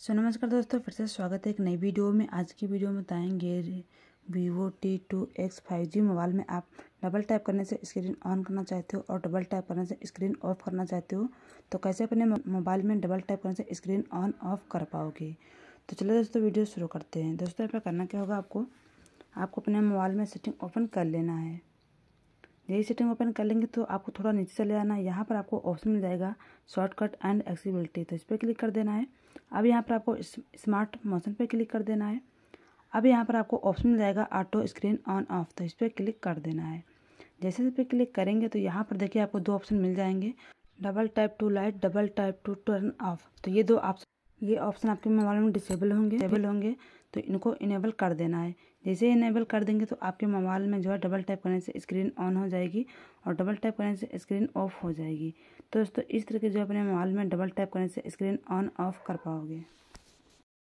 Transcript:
सो नमस्कार दोस्तों फिर से स्वागत है एक नई वीडियो में आज की वीडियो में बताएंगे Vivo T two X five G mobile में आप डबल टैप करने से स्क्रीन ऑन करना चाहते हो और डबल टैप करने से स्क्रीन ऑफ करना चाहते हो तो कैसे अपने मोबाइल में डबल टैप करने से स्क्रीन ऑन ऑफ कर पाओगे तो चलो दोस्तों वीडियो शुरू करते हैं दोस्तों यहाँ पर करना क्या होगा आपको आपको अपने मोबाइल में सेटिंग ओपन कर लेना है यही सेटिंग ओपन कर लेंगे तो आपको थोड़ा नीचे चले आना है यहाँ पर आपको ऑप्शन मिल जाएगा शॉर्टकट एंड एक्सीबिलिटी तो इस पर क्लिक कर देना है अब यहाँ पर आपको स्मार्ट मोशन पे क्लिक कर देना है अब यहाँ पर आपको ऑप्शन मिल जाएगा ऑटो स्क्रीन ऑन ऑफ तो इस पर क्लिक कर देना है जैसे इस पर क्लिक करेंगे तो यहाँ पर देखिए आपको दो ऑप्शन मिल जाएंगे double type two light double type two turn off तो ये दो ऑप्शन ये ऑप्शन आपके मोबाइल में डिसेबल होंगे डिसेबल होंगे तो इनको इनेबल कर देना है जैसे इनेबल कर देंगे तो आपके मोबाइल में जो है डबल टैप करने से स्क्रीन ऑन हो जाएगी और डबल टैप करने से स्क्रीन ऑफ हो जाएगी तो दोस्तों इस तरह के जो अपने मोबाइल में डबल टैप करने से स्क्रीन ऑन ऑफ कर पाओगे